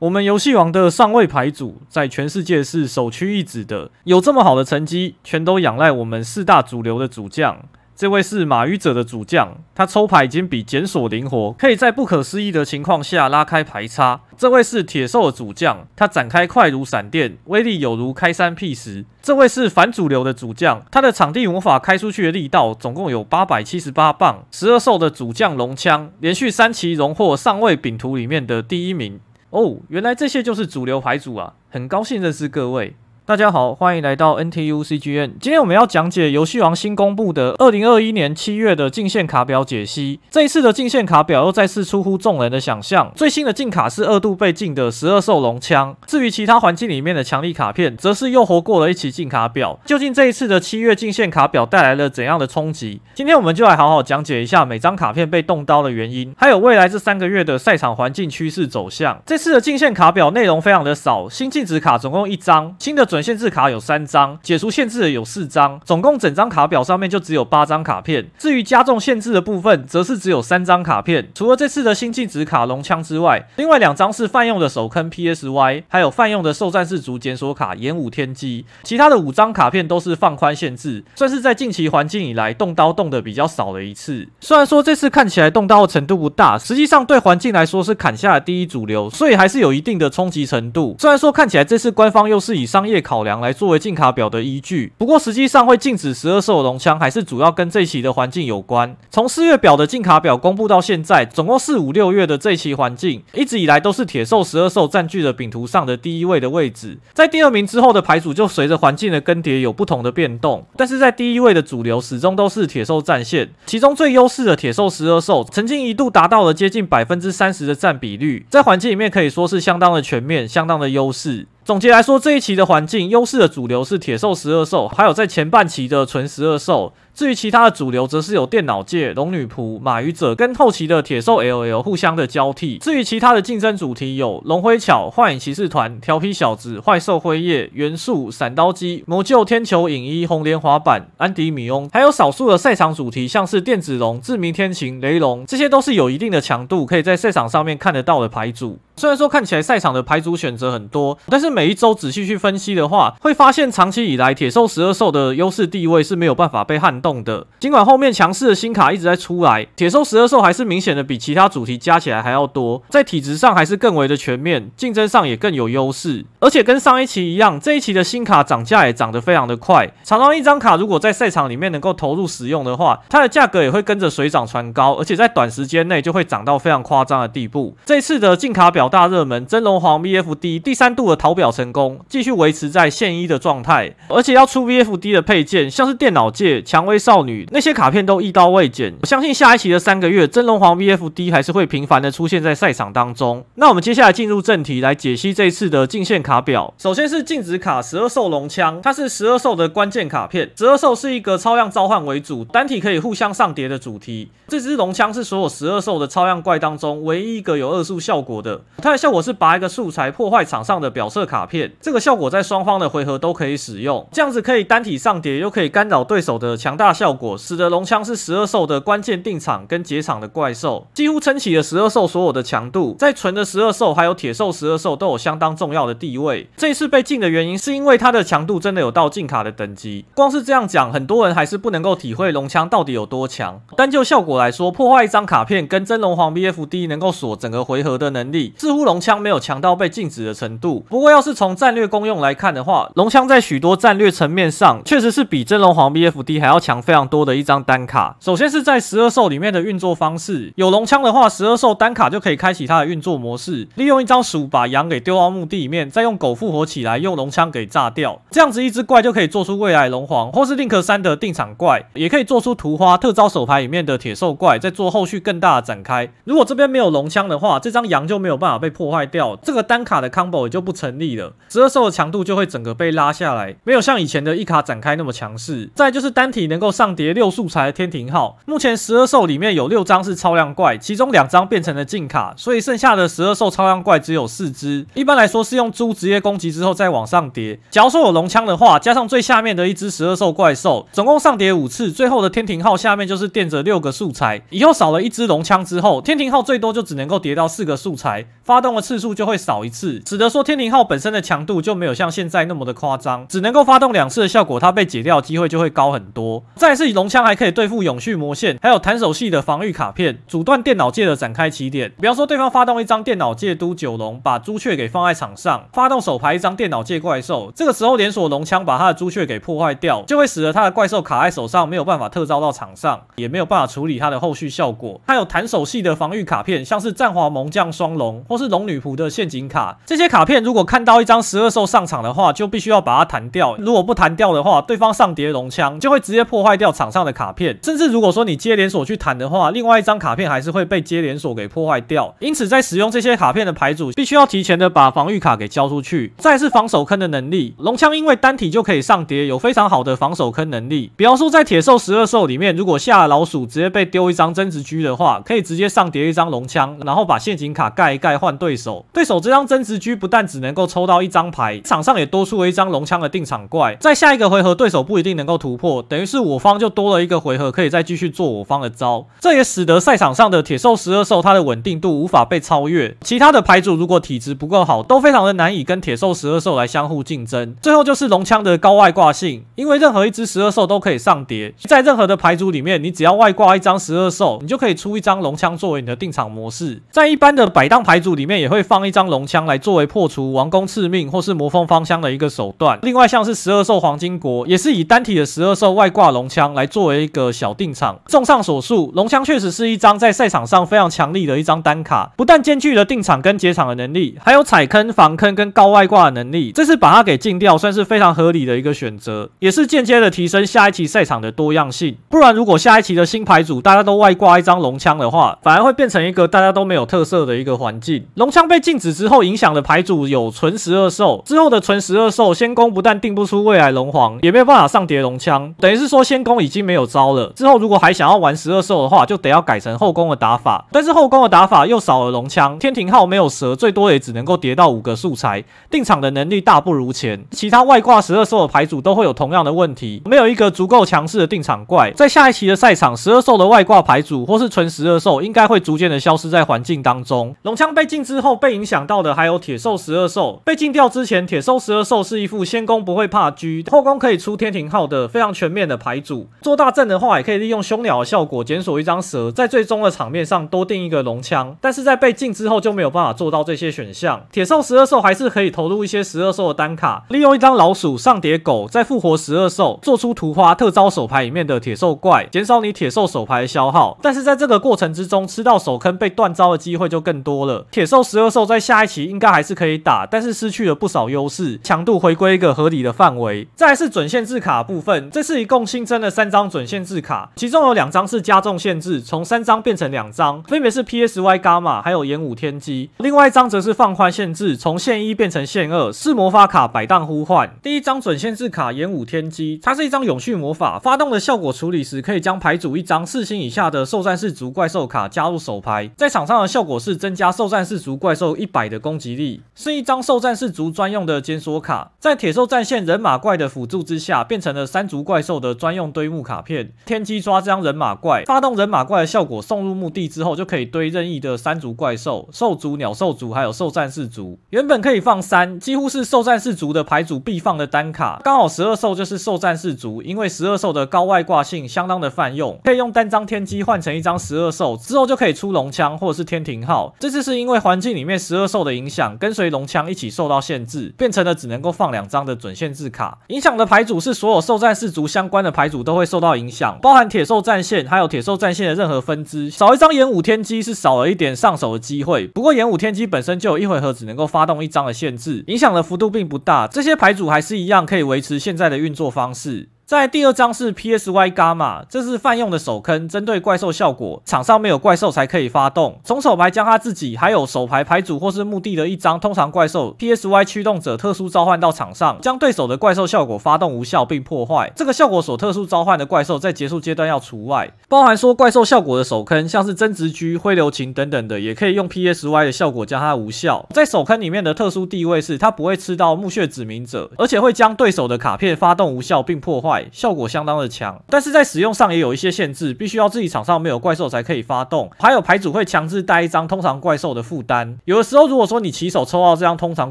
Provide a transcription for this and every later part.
我们游戏王的上位牌组在全世界是首屈一指的，有这么好的成绩，全都仰赖我们四大主流的主将。这位是马鱼者的主将，他抽牌已经比检索灵活，可以在不可思议的情况下拉开牌差。这位是铁兽的主将，他展开快如闪电，威力有如开山辟石。这位是反主流的主将，他的场地魔法开出去的力道总共有八百七十八磅。十二兽的主将龙枪，连续三期荣获上位饼图里面的第一名。哦，原来这些就是主流牌组啊！很高兴认识各位。大家好，欢迎来到 NTUCGN。今天我们要讲解游戏王新公布的二零二一年七月的进线卡表解析。这一次的进线卡表又再次出乎众人的想象。最新的进卡是二度被禁的十二兽龙枪。至于其他环境里面的强力卡片，则是又活过了一期进卡表。究竟这一次的七月进线卡表带来了怎样的冲击？今天我们就来好好讲解一下每张卡片被动刀的原因，还有未来这三个月的赛场环境趋势走向。这次的进线卡表内容非常的少，新禁止卡总共一张，新的准。限制卡有三张，解除限制的有四张，总共整张卡表上面就只有八张卡片。至于加重限制的部分，则是只有三张卡片。除了这次的新禁止卡龙枪之外，另外两张是泛用的首坑 PSY，还有泛用的兽战士族检索卡演武天机。其他的五张卡片都是放宽限制，算是在近期环境以来动刀动的比较少的一次。虽然说这次看起来动刀的程度不大，实际上对环境来说是砍下了第一主流，所以还是有一定的冲击程度。虽然说看起来这次官方又是以商业考量来作为禁卡表的依据，不过实际上会禁止十二兽龙枪还是主要跟这一期的环境有关。从四月表的禁卡表公布到现在，总共四五六月的这一期环境，一直以来都是铁兽十二兽占据了饼图上的第一位的位置，在第二名之后的牌组就随着环境的更迭有不同的变动，但是在第一位的主流始终都是铁兽战线，其中最优势的铁兽十二兽曾经一度达到了接近百分之三十的占比率，在环境里面可以说是相当的全面，相当的优势。总结来说，这一期的环境优势的主流是铁兽十二兽，还有在前半期的纯十二兽。至于其他的主流，则是有电脑界、龙女仆、马鱼者跟后期的铁兽 L.L 互相的交替。至于其他的竞争主题有龙辉巧、幻影骑士团、调皮小子、坏兽辉夜、元素、闪刀姬、魔鹫、天球、影衣、红莲滑板、安迪米翁，还有少数的赛场主题，像是电子龙、致命天晴、雷龙，这些都是有一定的强度，可以在赛场上面看得到的牌组。虽然说看起来赛场的牌组选择很多，但是每一周仔细去分析的话，会发现长期以来铁兽十二兽的优势地位是没有办法被撼。动的，尽管后面强势的新卡一直在出来，铁兽十二兽还是明显的比其他主题加起来还要多，在体质上还是更为的全面，竞争上也更有优势。而且跟上一期一样，这一期的新卡涨价也涨得非常的快，常常一张卡如果在赛场里面能够投入使用的话，它的价格也会跟着水涨船高，而且在短时间内就会涨到非常夸张的地步。这次的进卡表大热门真龙皇 VFD 第三度的淘表成功，继续维持在现一的状态，而且要出 VFD 的配件，像是电脑界蔷薇。少女那些卡片都一刀未剪，我相信下一期的三个月，真龙皇 V F D 还是会频繁的出现在赛场当中。那我们接下来进入正题，来解析这次的进线卡表。首先是禁止卡十二兽龙枪，它是十二兽的关键卡片。十二兽是一个超量召唤为主，单体可以互相上叠的主题。这只龙枪是所有十二兽的超量怪当中唯一一个有二速效果的。它的效果是拔一个素材，破坏场上的表色卡片。这个效果在双方的回合都可以使用，这样子可以单体上叠，又可以干扰对手的强大。大效果使得龙枪是十二兽的关键定场跟结场的怪兽，几乎撑起了十二兽所有的强度。在纯的十二兽还有铁兽十二兽都有相当重要的地位。这一次被禁的原因是因为它的强度真的有到禁卡的等级。光是这样讲，很多人还是不能够体会龙枪到底有多强。单就效果来说，破坏一张卡片跟真龙皇 B F D 能够锁整个回合的能力，似乎龙枪没有强到被禁止的程度。不过要是从战略功用来看的话，龙枪在许多战略层面上确实是比真龙皇 B F D 还要强。非常多的一张单卡，首先是在十二兽里面的运作方式，有龙枪的话，十二兽单卡就可以开启它的运作模式，利用一张鼠把羊给丢到墓地里面，再用狗复活起来，用龙枪给炸掉，这样子一只怪就可以做出未来龙皇，或是令克三的定场怪，也可以做出图花特招手牌里面的铁兽怪，再做后续更大的展开。如果这边没有龙枪的话，这张羊就没有办法被破坏掉，这个单卡的 combo 也就不成立了，十二兽的强度就会整个被拉下来，没有像以前的一卡展开那么强势。再就是单体能够。上叠六素材的天庭号，目前十二兽里面有六张是超量怪，其中两张变成了禁卡，所以剩下的十二兽超量怪只有四只。一般来说是用猪直接攻击之后再往上叠。假如说有龙枪的话，加上最下面的一只十二兽怪兽，总共上叠五次，最后的天庭号下面就是垫着六个素材。以后少了一只龙枪之后，天庭号最多就只能够叠到四个素材，发动的次数就会少一次，只得说天庭号本身的强度就没有像现在那么的夸张，只能够发动两次的效果，它被解掉的机会就会高很多。再是龙枪还可以对付永续魔线，还有弹手系的防御卡片，阻断电脑界的展开起点。比方说，对方发动一张电脑界都九龙，把朱雀给放在场上，发动手牌一张电脑界怪兽，这个时候连锁龙枪把他的朱雀给破坏掉，就会使得他的怪兽卡在手上，没有办法特招到场上，也没有办法处理他的后续效果。还有弹手系的防御卡片，像是战华猛将双龙，或是龙女仆的陷阱卡，这些卡片如果看到一张十二兽上场的话，就必须要把它弹掉。如果不弹掉的话，对方上叠龙枪就会直接破。破坏掉场上的卡片，甚至如果说你接连锁去弹的话，另外一张卡片还是会被接连锁给破坏掉。因此，在使用这些卡片的牌组，必须要提前的把防御卡给交出去。再是防守坑的能力，龙枪因为单体就可以上叠，有非常好的防守坑能力。比方说在铁兽十二兽里面，如果下老鼠直接被丢一张增值狙的话，可以直接上叠一张龙枪，然后把陷阱卡盖一盖换对手。对手这张增值狙不但只能够抽到一张牌，场上也多出了一张龙枪的定场怪，在下一个回合对手不一定能够突破，等于是。我方就多了一个回合，可以再继续做我方的招，这也使得赛场上的铁兽十二兽它的稳定度无法被超越。其他的牌组如果体质不够好，都非常的难以跟铁兽十二兽来相互竞争。最后就是龙枪的高外挂性，因为任何一只十二兽都可以上叠，在任何的牌组里面，你只要外挂一张十二兽，你就可以出一张龙枪作为你的定场模式。在一般的摆档牌组里面，也会放一张龙枪来作为破除王宫赐命或是魔风芳香的一个手段。另外像是十二兽黄金国，也是以单体的十二兽外挂。龙枪来作为一个小定场。综上所述，龙枪确实是一张在赛场上非常强力的一张单卡，不但兼具了定场跟解场的能力，还有踩坑、防坑跟高外挂的能力。这次把它给禁掉，算是非常合理的一个选择，也是间接的提升下一期赛场的多样性。不然，如果下一期的新牌组大家都外挂一张龙枪的话，反而会变成一个大家都没有特色的一个环境。龙枪被禁止之后，影响的牌组有纯十二兽之后的纯十二兽仙宫不但定不出未来龙皇，也没有办法上叠龙枪，等于是说。仙宫已经没有招了，之后如果还想要玩十二兽的话，就得要改成后宫的打法。但是后宫的打法又少了龙枪，天庭号没有蛇，最多也只能够叠到五个素材，定场的能力大不如前。其他外挂十二兽的牌组都会有同样的问题，没有一个足够强势的定场怪，在下一期的赛场，十二兽的外挂牌组或是纯十二兽应该会逐渐的消失在环境当中。龙枪被禁之后，被影响到的还有铁兽十二兽。被禁掉之前，铁兽十二兽是一副仙宫不会怕狙，后宫可以出天庭号的非常全面的牌。主做大阵的话，也可以利用凶鸟的效果检索一张蛇，在最终的场面上多定一个龙枪。但是在被禁之后就没有办法做到这些选项。铁兽十二兽还是可以投入一些十二兽的单卡，利用一张老鼠上叠狗，再复活十二兽做出图花特招手牌里面的铁兽怪，减少你铁兽手牌的消耗。但是在这个过程之中，吃到手坑被断招的机会就更多了。铁兽十二兽在下一期应该还是可以打，但是失去了不少优势，强度回归一个合理的范围。再是准限制卡部分，这是一共新。增了三张准限制卡，其中有两张是加重限制，从三张变成两张，分别是 P S Y 伽马还有演武天机，另外一张则是放宽限制，从限一变成限二，是魔法卡摆荡呼唤。第一张准限制卡演武天机，它是一张永续魔法，发动的效果处理时，可以将牌组一张四星以下的兽战士族怪兽卡加入手牌，在场上的效果是增加兽战士族怪兽一百的攻击力，是一张兽战士族专用的检索卡，在铁兽战线人马怪的辅助之下，变成了三族怪兽的专。用堆木卡片天机抓这张人马怪，发动人马怪的效果送入墓地之后，就可以堆任意的山族怪兽、兽族、鸟兽族，还有兽战士族。原本可以放三，几乎是兽战士族的牌组必放的单卡。刚好十二兽就是兽战士族，因为十二兽的高外挂性相当的泛用，可以用单张天机换成一张十二兽之后，就可以出龙枪或者是天庭号。这次是因为环境里面十二兽的影响，跟随龙枪一起受到限制，变成了只能够放两张的准限制卡。影响的牌组是所有兽战士族相关的。牌组都会受到影响，包含铁兽战线还有铁兽战线的任何分支，少一张演武天机是少了一点上手的机会。不过演武天机本身就有一回合只能够发动一张的限制，影响的幅度并不大，这些牌组还是一样可以维持现在的运作方式。在第二张是 P S Y 伽马，这是泛用的手坑，针对怪兽效果，场上没有怪兽才可以发动。从手牌将它自己还有手牌牌组或是墓地的一张通常怪兽 P S Y 驱动者特殊召唤到场上，将对手的怪兽效果发动无效并破坏。这个效果所特殊召唤的怪兽在结束阶段要除外。包含说怪兽效果的手坑，像是增值狙、灰流琴等等的，也可以用 P S Y 的效果将它无效。在手坑里面的特殊地位是它不会吃到墓穴指明者，而且会将对手的卡片发动无效并破坏。效果相当的强，但是在使用上也有一些限制，必须要自己场上没有怪兽才可以发动，还有牌组会强制带一张通常怪兽的负担。有的时候如果说你起手抽到这张通常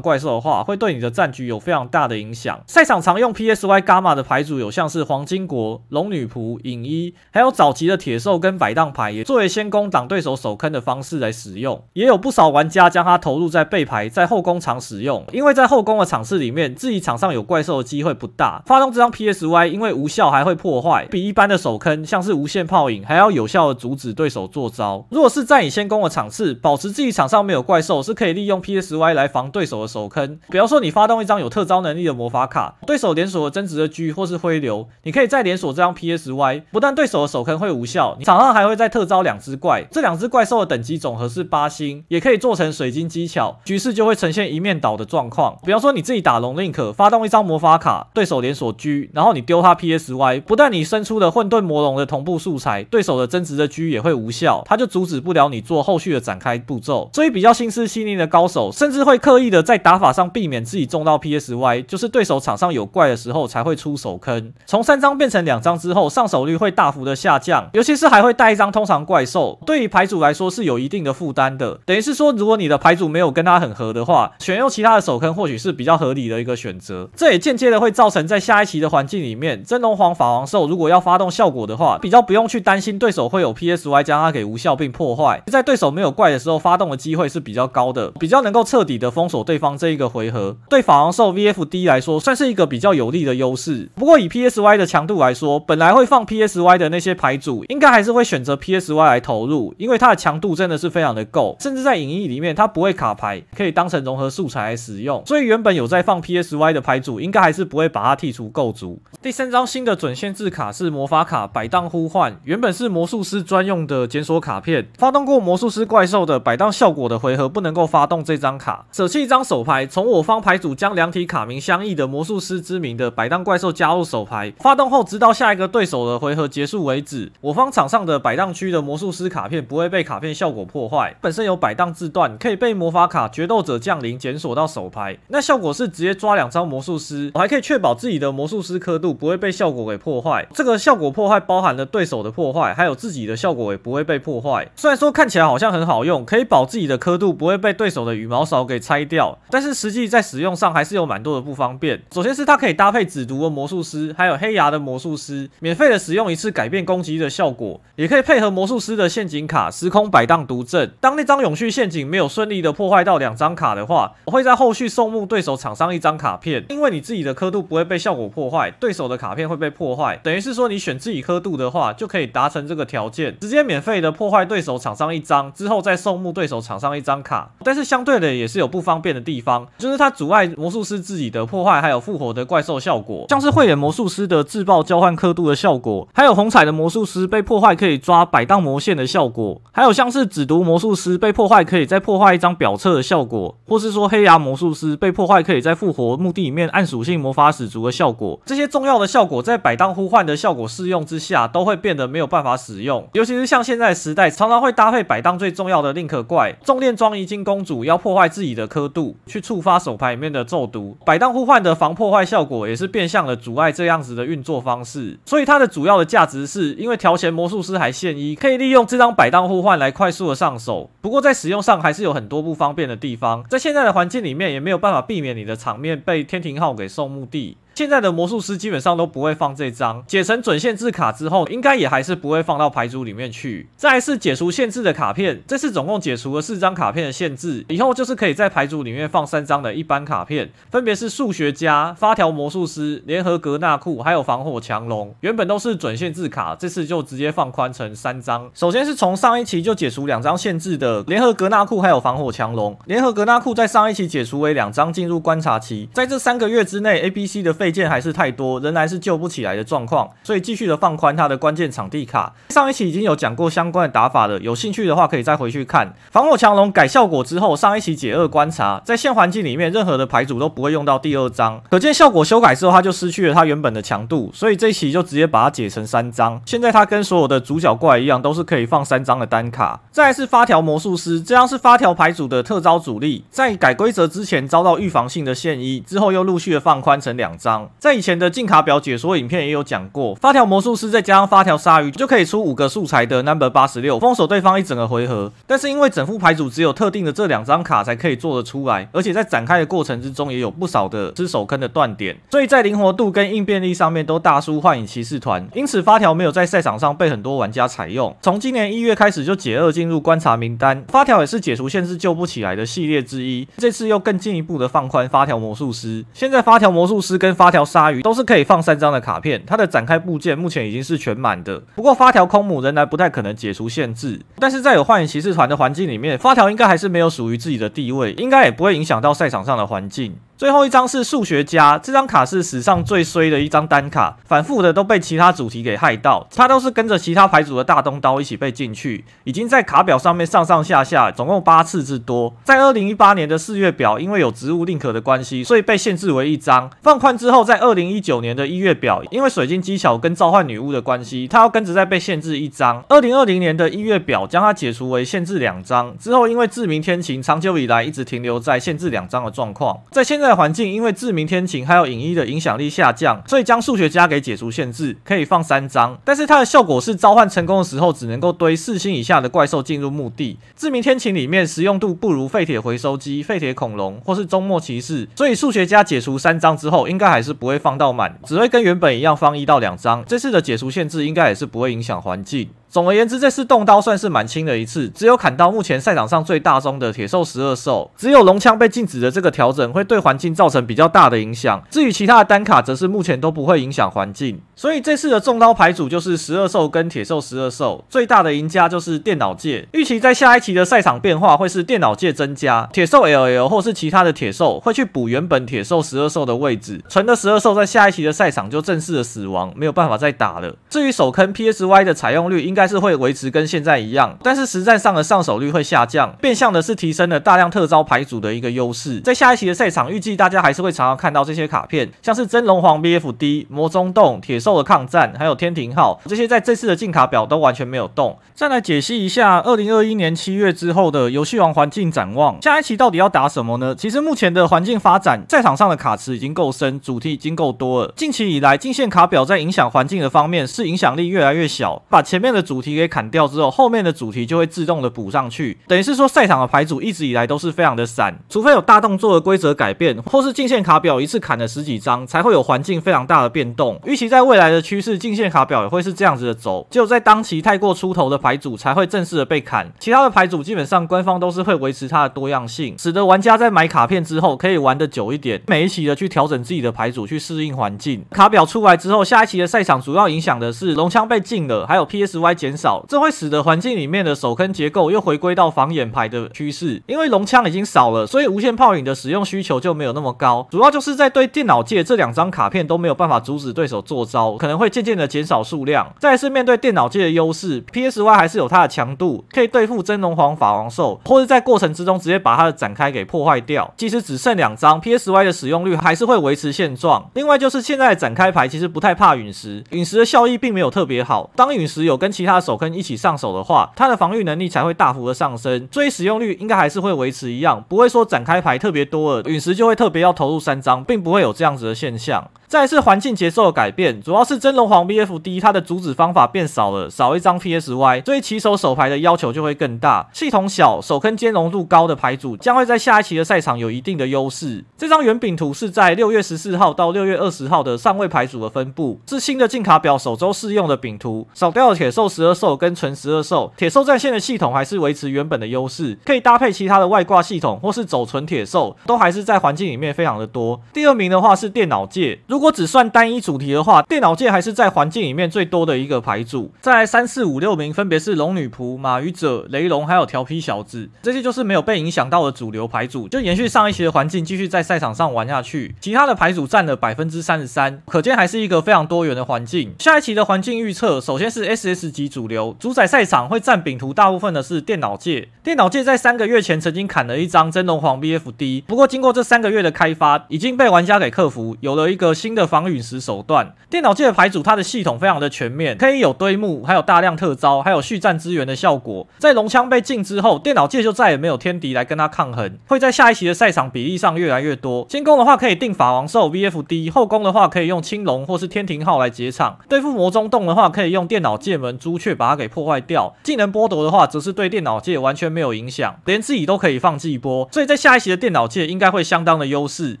怪兽的话，会对你的战局有非常大的影响。赛场常用 P S Y gamma 的牌组有像是黄金国、龙女仆、影衣，还有早期的铁兽跟摆荡牌，也作为先攻挡对手手坑的方式来使用。也有不少玩家将它投入在背牌，在后攻场使用，因为在后攻的场次里面，自己场上有怪兽的机会不大，发动这张 P S Y。因为无效还会破坏，比一般的手坑像是无限泡影还要有效的阻止对手做招。如果是在你先攻的场次，保持自己场上没有怪兽，是可以利用 P S Y 来防对手的手坑。比方说你发动一张有特招能力的魔法卡，对手连锁了增值的狙或是灰流，你可以再连锁这张 P S Y，不但对手的手坑会无效，场上还会再特招两只怪，这两只怪兽的等级总和是八星，也可以做成水晶技巧，局势就会呈现一面倒的状况。比方说你自己打龙令可发动一张魔法卡，对手连锁狙，然后你丢。P S Y 不但你伸出的混沌魔龙的同步素材，对手的增值的狙也会无效，他就阻止不了你做后续的展开步骤。所以比较心思细腻的高手，甚至会刻意的在打法上避免自己中到 P S Y，就是对手场上有怪的时候才会出手坑。从三张变成两张之后，上手率会大幅的下降，尤其是还会带一张通常怪兽，对于牌组来说是有一定的负担的。等于是说，如果你的牌组没有跟他很合的话，选用其他的手坑或许是比较合理的一个选择。这也间接的会造成在下一期的环境里面。真龙皇法王兽如果要发动效果的话，比较不用去担心对手会有 P S Y 将它给无效并破坏。在对手没有怪的时候，发动的机会是比较高的，比较能够彻底的封锁对方这一个回合。对法王兽 V F D 来说，算是一个比较有利的优势。不过以 P S Y 的强度来说，本来会放 P S Y 的那些牌组，应该还是会选择 P S Y 来投入，因为它的强度真的是非常的够，甚至在影域里面它不会卡牌，可以当成融合素材来使用。所以原本有在放 P S Y 的牌组，应该还是不会把它剔除够足。第三。这张新的准限制卡是魔法卡“摆荡呼唤”，原本是魔术师专用的检索卡片。发动过魔术师怪兽的摆荡效果的回合不能够发动这张卡。舍弃一张手牌，从我方牌组将两体卡名相异的魔术师之名的摆荡怪兽加入手牌。发动后，直到下一个对手的回合结束为止，我方场上的摆荡区的魔术师卡片不会被卡片效果破坏。本身有摆荡字段，可以被魔法卡“决斗者降临”检索到手牌。那效果是直接抓两张魔术师。我还可以确保自己的魔术师刻度不会。被效果给破坏，这个效果破坏包含了对手的破坏，还有自己的效果也不会被破坏。虽然说看起来好像很好用，可以保自己的刻度不会被对手的羽毛扫给拆掉，但是实际在使用上还是有蛮多的不方便。首先是它可以搭配紫毒的魔术师，还有黑牙的魔术师，免费的使用一次改变攻击的效果，也可以配合魔术师的陷阱卡时空摆荡毒阵。当那张永续陷阱没有顺利的破坏到两张卡的话，我会在后续送墓对手场上一张卡片，因为你自己的刻度不会被效果破坏，对手的卡。卡片会被破坏，等于是说你选自己刻度的话，就可以达成这个条件，直接免费的破坏对手场上一张，之后再送目对手场上一张卡。但是相对的也是有不方便的地方，就是它阻碍魔术师自己的破坏，还有复活的怪兽效果，像是慧眼魔术师的自爆交换刻度的效果，还有红彩的魔术师被破坏可以抓摆荡魔线的效果，还有像是只读魔术师被破坏可以再破坏一张表册的效果，或是说黑牙魔术师被破坏可以在复活墓地里面暗属性魔法使族的效果，这些重要的。效果在百档呼唤的效果适用之下，都会变得没有办法使用。尤其是像现在时代，常常会搭配百档最重要的令刻怪，重练装遗晶公主，要破坏自己的刻度，去触发手牌里面的咒毒。百档呼唤的防破坏效果，也是变相的阻碍这样子的运作方式。所以它的主要的价值是，因为调弦魔术师还现一，可以利用这张百档呼唤来快速的上手。不过在使用上还是有很多不方便的地方，在现在的环境里面，也没有办法避免你的场面被天庭号给送墓地。现在的魔术师基本上都不会放这张，解成准限制卡之后，应该也还是不会放到牌组里面去。再次解除限制的卡片，这次总共解除了四张卡片的限制，以后就是可以在牌组里面放三张的一般卡片，分别是数学家、发条魔术师、联合格纳库，还有防火强龙。原本都是准限制卡，这次就直接放宽成三张。首先是从上一期就解除两张限制的联合格纳库，还有防火强龙。联合格纳库在上一期解除为两张进入观察期，在这三个月之内，A、B、C 的费。配件还是太多，仍然是救不起来的状况，所以继续的放宽它的关键场地卡。上一期已经有讲过相关的打法了，有兴趣的话可以再回去看。防火强龙改效果之后，上一期解厄观察，在现环境里面任何的牌组都不会用到第二张，可见效果修改之后它就失去了它原本的强度，所以这一期就直接把它解成三张。现在它跟所有的主角怪一样，都是可以放三张的单卡。再是发条魔术师，这张是发条牌组的特招主力，在改规则之前遭到预防性的限一，之后又陆续的放宽成两张。在以前的进卡表解说影片也有讲过，发条魔术师再加上发条鲨鱼就可以出五个素材的 number 八十六，封锁对方一整个回合。但是因为整副牌组只有特定的这两张卡才可以做得出来，而且在展开的过程之中也有不少的失手坑的断点，所以在灵活度跟应变力上面都大输幻影骑士团。因此发条没有在赛场上被很多玩家采用。从今年一月开始就解厄进入观察名单，发条也是解除限制救不起来的系列之一。这次又更进一步的放宽发条魔术师，现在发条魔术师跟发发条鲨鱼都是可以放三张的卡片，它的展开部件目前已经是全满的。不过发条空母仍然不太可能解除限制，但是在有幻影骑士团的环境里面，发条应该还是没有属于自己的地位，应该也不会影响到赛场上的环境。最后一张是数学家，这张卡是史上最衰的一张单卡，反复的都被其他主题给害到，他都是跟着其他牌组的大东刀一起被进去，已经在卡表上面上上下下总共八次之多。在二零一八年的四月表，因为有植物宁可的关系，所以被限制为一张；放宽之后，在二零一九年的一月表，因为水晶技巧跟召唤女巫的关系，他要跟着再被限制一张；二零二零年的一月表将它解除为限制两张之后，因为志明天晴长久以来一直停留在限制两张的状况，在现在。在环境因为志明天晴还有影一的影响力下降，所以将数学家给解除限制，可以放三张。但是它的效果是召唤成功的时候只能够堆四星以下的怪兽进入墓地。志明天晴里面实用度不如废铁回收机、废铁恐龙或是周末骑士，所以数学家解除三张之后，应该还是不会放到满，只会跟原本一样放一到两张。这次的解除限制应该也是不会影响环境。总而言之，这次动刀算是蛮轻的一次，只有砍到目前赛场上最大宗的铁兽十二兽，只有龙枪被禁止的这个调整会对环境造成比较大的影响。至于其他的单卡，则是目前都不会影响环境。所以这次的重刀牌组就是十二兽跟铁兽十二兽，最大的赢家就是电脑界。预期在下一期的赛场变化会是电脑界增加铁兽 L L 或是其他的铁兽，会去补原本铁兽十二兽的位置。纯的十二兽在下一期的赛场就正式的死亡，没有办法再打了。至于首坑 P S Y 的采用率应该。还是会维持跟现在一样，但是实战上的上手率会下降。变相的是提升了大量特招牌组的一个优势。在下一期的赛场，预计大家还是会常常看到这些卡片，像是真龙皇、BFD、魔中洞、铁兽的抗战，还有天庭号这些，在这次的进卡表都完全没有动。再来解析一下二零二一年七月之后的游戏王环境展望。下一期到底要打什么呢？其实目前的环境发展，赛场上的卡池已经够深，主题已经够多了。近期以来，进线卡表在影响环境的方面，是影响力越来越小。把前面的。主题给砍掉之后，后面的主题就会自动的补上去，等于是说赛场的牌组一直以来都是非常的散，除非有大动作的规则改变，或是进线卡表一次砍了十几张，才会有环境非常大的变动。预期在未来的趋势，进线卡表也会是这样子的走，只有在当期太过出头的牌组才会正式的被砍，其他的牌组基本上官方都是会维持它的多样性，使得玩家在买卡片之后可以玩的久一点，每一期的去调整自己的牌组去适应环境。卡表出来之后，下一期的赛场主要影响的是龙枪被禁了，还有 PSY。减少，这会使得环境里面的首坑结构又回归到防眼牌的趋势。因为龙枪已经少了，所以无限炮影的使用需求就没有那么高。主要就是在对电脑界这两张卡片都没有办法阻止对手做招，可能会渐渐的减少数量。再是面对电脑界的优势，P S Y 还是有它的强度，可以对付真龙皇法王兽，或者在过程之中直接把它的展开给破坏掉。即使只剩两张，P S Y 的使用率还是会维持现状。另外就是现在展开牌其实不太怕陨石，陨石的效益并没有特别好。当陨石有跟其他他手坑一起上手的话，他的防御能力才会大幅的上升，所以使用率应该还是会维持一样，不会说展开牌特别多了，陨石就会特别要投入三张，并不会有这样子的现象。再次环境节奏的改变，主要是真龙皇 BFD，它的阻止方法变少了，少一张 PSY，所以骑手手牌的要求就会更大。系统小，手坑兼容度高的牌组将会在下一期的赛场有一定的优势。这张圆饼图是在六月十四号到六月二十号的上位牌组的分布，是新的进卡表首周试用的饼图，少掉了铁兽十二兽跟纯十二兽。铁兽战线的系统还是维持原本的优势，可以搭配其他的外挂系统或是走纯铁兽，都还是在环境里面非常的多。第二名的话是电脑界。如果只算单一主题的话，电脑界还是在环境里面最多的一个牌组。再来三四五六名分别是龙女仆、马鱼者、雷龙，还有调皮小子，这些就是没有被影响到的主流牌组，就延续上一期的环境继续在赛场上玩下去。其他的牌组占了百分之三十三，可见还是一个非常多元的环境。下一期的环境预测，首先是 SS 级主流主宰赛场会占饼图大部分的是电脑界。电脑界在三个月前曾经砍了一张真龙皇 BFD，不过经过这三个月的开发，已经被玩家给克服，有了一个。新的防陨石手段，电脑界的牌组，它的系统非常的全面，可以有堆木，还有大量特招，还有续战资源的效果。在龙枪被禁之后，电脑界就再也没有天敌来跟他抗衡，会在下一期的赛场比例上越来越多。先攻的话可以定法王兽 VFD，后攻的话可以用青龙或是天庭号来结场，对付魔中洞的话可以用电脑界门朱雀把它给破坏掉。技能剥夺的话则是对电脑界完全没有影响，连自己都可以放一波，所以在下一期的电脑界应该会相当的优势。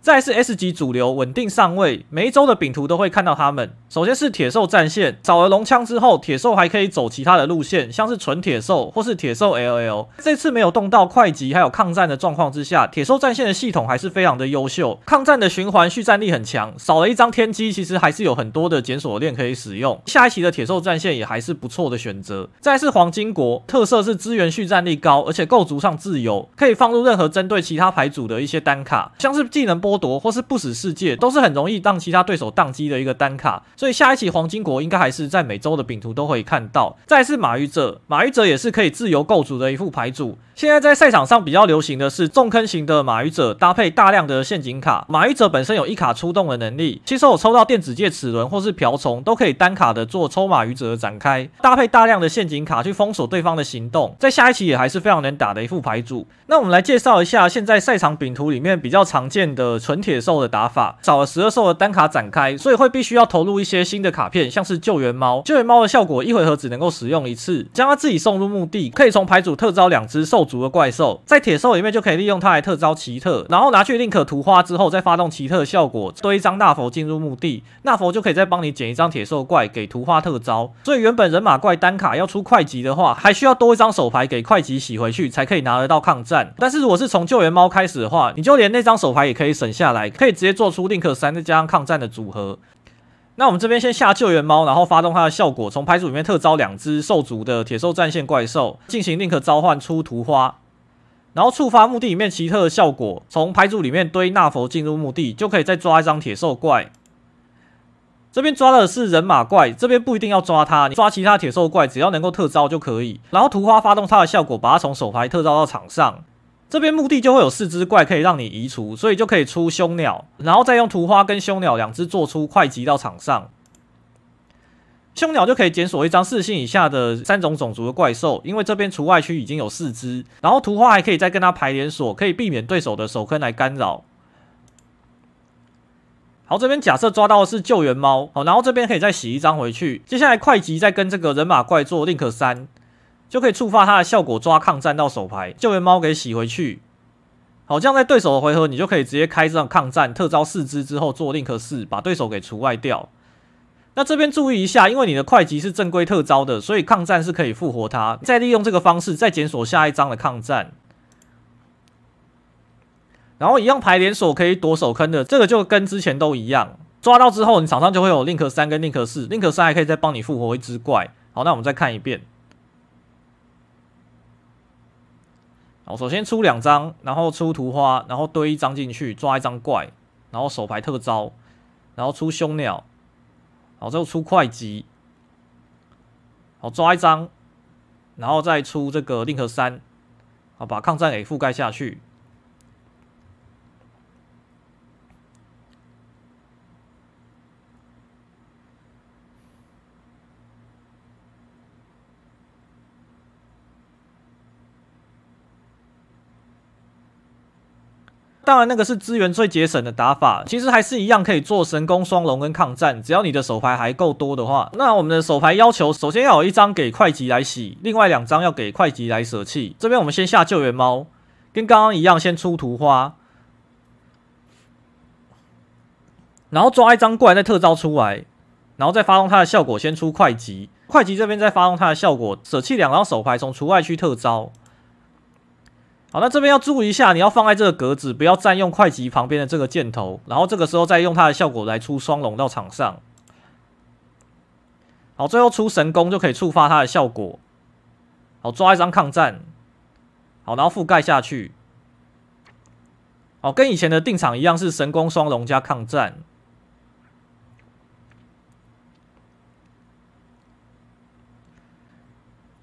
再是 S 级主流稳定上位。每一周的饼图都会看到他们。首先是铁兽战线，少了龙枪之后，铁兽还可以走其他的路线，像是纯铁兽或是铁兽 LL。这次没有动到快级还有抗战的状况之下，铁兽战线的系统还是非常的优秀。抗战的循环续战力很强，少了一张天机，其实还是有很多的检索链可以使用。下一期的铁兽战线也还是不错的选择。再是黄金国，特色是资源续战力高，而且构筑上自由，可以放入任何针对其他牌组的一些单卡，像是技能剥夺或是不死世界，都是很容易当。让其他对手宕机的一个单卡，所以下一期黄金国应该还是在每周的饼图都可以看到。再次马玉哲，马玉哲也是可以自由构筑的一副牌组。现在在赛场上比较流行的是重坑型的马鱼者搭配大量的陷阱卡。马鱼者本身有一卡出动的能力，其实我抽到电子界齿轮或是瓢虫都可以单卡的做抽马鱼者的展开，搭配大量的陷阱卡去封锁对方的行动，在下一期也还是非常能打的一副牌组。那我们来介绍一下现在赛场饼图里面比较常见的纯铁兽的打法，少了十二兽的单卡展开，所以会必须要投入一些新的卡片，像是救援猫。救援猫的效果一回合只能够使用一次，将它自己送入墓地，可以从牌组特招两只兽。足的怪兽，在铁兽里面就可以利用它来特招奇特，然后拿去宁可图花之后再发动奇特效果，堆一张大佛进入墓地，那佛就可以再帮你捡一张铁兽怪给图花特招。所以原本人马怪单卡要出快级的话，还需要多一张手牌给快级洗回去才可以拿得到抗战。但是如果是从救援猫开始的话，你就连那张手牌也可以省下来，可以直接做出宁可三再加上抗战的组合。那我们这边先下救援猫，然后发动它的效果，从牌组里面特招两只兽族的铁兽战线怪兽，进行宁可召唤出图花，然后触发墓地里面奇特的效果，从牌组里面堆纳佛进入墓地，就可以再抓一张铁兽怪。这边抓的是人马怪，这边不一定要抓它，你抓其他铁兽怪只要能够特招就可以。然后图花发动它的效果，把它从手牌特招到场上。这边墓地就会有四只怪可以让你移除，所以就可以出凶鸟，然后再用图花跟凶鸟两只做出快击到场上，凶鸟就可以检索一张四星以下的三种种族的怪兽，因为这边除外区已经有四只，然后图花还可以再跟它排连锁，可以避免对手的手坑来干扰。好，这边假设抓到的是救援猫，好，然后这边可以再洗一张回去，接下来快疾再跟这个人马怪做 link 三。就可以触发它的效果，抓抗战到手牌，救援猫给洗回去。好，这样在对手的回合，你就可以直接开这张抗战特招四只之后做 link 四，把对手给除外掉。那这边注意一下，因为你的会计是正规特招的，所以抗战是可以复活它。再利用这个方式，再检索下一张的抗战，然后一样牌连锁可以夺手坑的，这个就跟之前都一样。抓到之后，你场上就会有 link 三跟 link 四，link 四还可以再帮你复活一只怪。好，那我们再看一遍。好，首先出两张，然后出图花，然后堆一张进去，抓一张怪，然后手牌特招，然后出凶鸟，好，最后出会计，好抓一张，然后再出这个令和三，好把抗战给覆盖下去。当然，那个是资源最节省的打法，其实还是一样可以做神功双龙跟抗战，只要你的手牌还够多的话。那我们的手牌要求，首先要有一张给会计来洗，另外两张要给会计来舍弃。这边我们先下救援猫，跟刚刚一样，先出图花，然后抓一张怪再特招出来，然后再发动它的效果，先出会计。会计这边再发动它的效果，舍弃两张手牌从除外区特招。好，那这边要注意一下，你要放在这个格子，不要占用快级旁边的这个箭头。然后这个时候再用它的效果来出双龙到场上。好，最后出神功就可以触发它的效果。好，抓一张抗战。好，然后覆盖下去。哦，跟以前的定场一样，是神功双龙加抗战。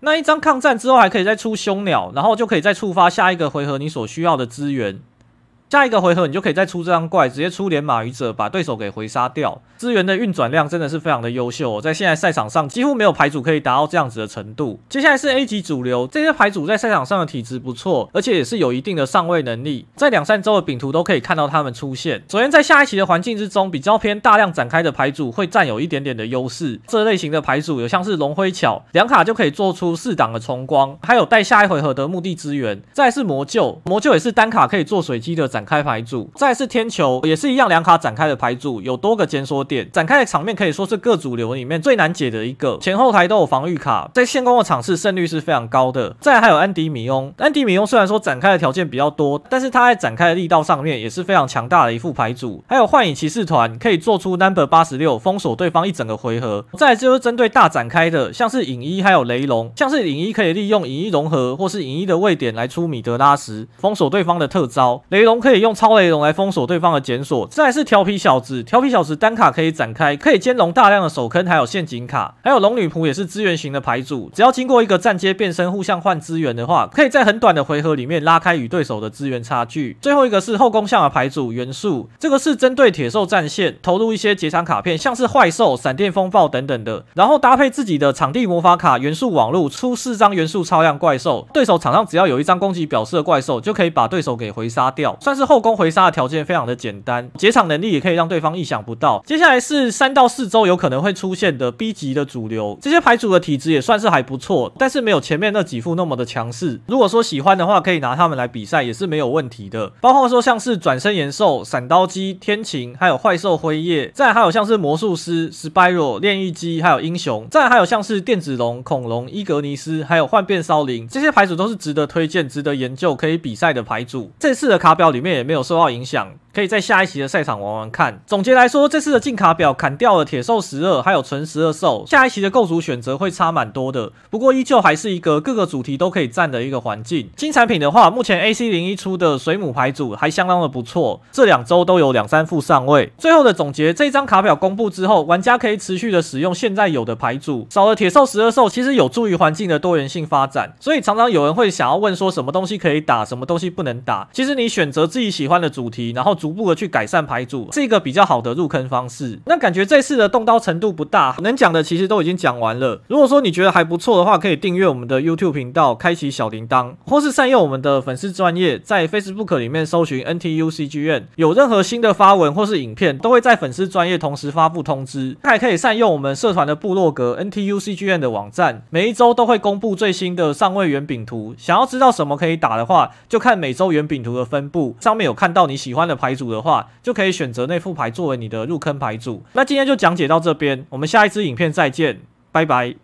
那一张抗战之后还可以再出凶鸟，然后就可以再触发下一个回合你所需要的资源。下一个回合你就可以再出这张怪，直接出连马鱼者把对手给回杀掉。资源的运转量真的是非常的优秀，哦，在现在赛场上几乎没有牌组可以达到这样子的程度。接下来是 A 级主流，这些牌组在赛场上的体质不错，而且也是有一定的上位能力，在两三周的饼图都可以看到他们出现。首先在下一期的环境之中，比较偏大量展开的牌组会占有一点点的优势。这类型的牌组有像是龙辉巧，两卡就可以做出四档的重光，还有带下一回合的墓地资源。再是魔鹫，魔鹫也是单卡可以做水机的展。展开牌组，再是天球，也是一样两卡展开的牌组，有多个检缩点展开的场面可以说是各主流里面最难解的一个，前后台都有防御卡，在现攻的场次胜率是非常高的。再还有安迪米翁，安迪米翁虽然说展开的条件比较多，但是他在展开的力道上面也是非常强大的一副牌组。还有幻影骑士团可以做出 number 八十六封锁对方一整个回合。再就是针对大展开的，像是影一还有雷龙，像是影一可以利用影一融合或是影一的位点来出米德拉什封锁对方的特招，雷龙。可以用超雷龙来封锁对方的检索。再是调皮小子，调皮小子单卡可以展开，可以兼容大量的手坑，还有陷阱卡，还有龙女仆也是资源型的牌组，只要经过一个站街变身，互相换资源的话，可以在很短的回合里面拉开与对手的资源差距。最后一个是后宫向的牌组元素，这个是针对铁兽战线，投入一些结场卡片，像是坏兽、闪电风暴等等的，然后搭配自己的场地魔法卡元素网络，出四张元素超量怪兽，对手场上只要有一张攻击表示的怪兽，就可以把对手给回杀掉，算。是后宫回杀的条件非常的简单，结场能力也可以让对方意想不到。接下来是三到四周有可能会出现的 B 级的主流，这些牌组的体质也算是还不错，但是没有前面那几副那么的强势。如果说喜欢的话，可以拿他们来比赛也是没有问题的。包括说像是转身延寿、闪刀机、天晴，还有怪兽辉夜，再还有像是魔术师、Spiral、炼狱机，还有英雄，再还有像是电子龙、恐龙、伊格尼斯，还有幻变骚灵，这些牌组都是值得推荐、值得研究、可以比赛的牌组。这次的卡表里面。也没有受到影响。可以在下一期的赛场玩玩看。总结来说，这次的进卡表砍掉了铁兽十二，还有纯十二兽。下一期的构筑选择会差蛮多的，不过依旧还是一个各个主题都可以占的一个环境。新产品的话，目前 AC 零一出的水母牌组还相当的不错，这两周都有两三副上位。最后的总结，这张卡表公布之后，玩家可以持续的使用现在有的牌组，少了铁兽十二兽，其实有助于环境的多元性发展。所以常常有人会想要问说，什么东西可以打，什么东西不能打？其实你选择自己喜欢的主题，然后主。逐步的去改善牌组，是一个比较好的入坑方式。那感觉这次的动刀程度不大，能讲的其实都已经讲完了。如果说你觉得还不错的话，可以订阅我们的 YouTube 频道，开启小铃铛，或是善用我们的粉丝专业，在 Facebook 里面搜寻 NTUC 剧院。有任何新的发文或是影片，都会在粉丝专业同时发布通知。还可以善用我们社团的部落格 NTUC 剧院的网站，每一周都会公布最新的上位圆饼图。想要知道什么可以打的话，就看每周圆饼图的分布，上面有看到你喜欢的牌。组的话，就可以选择那副牌作为你的入坑牌组。那今天就讲解到这边，我们下一支影片再见，拜拜。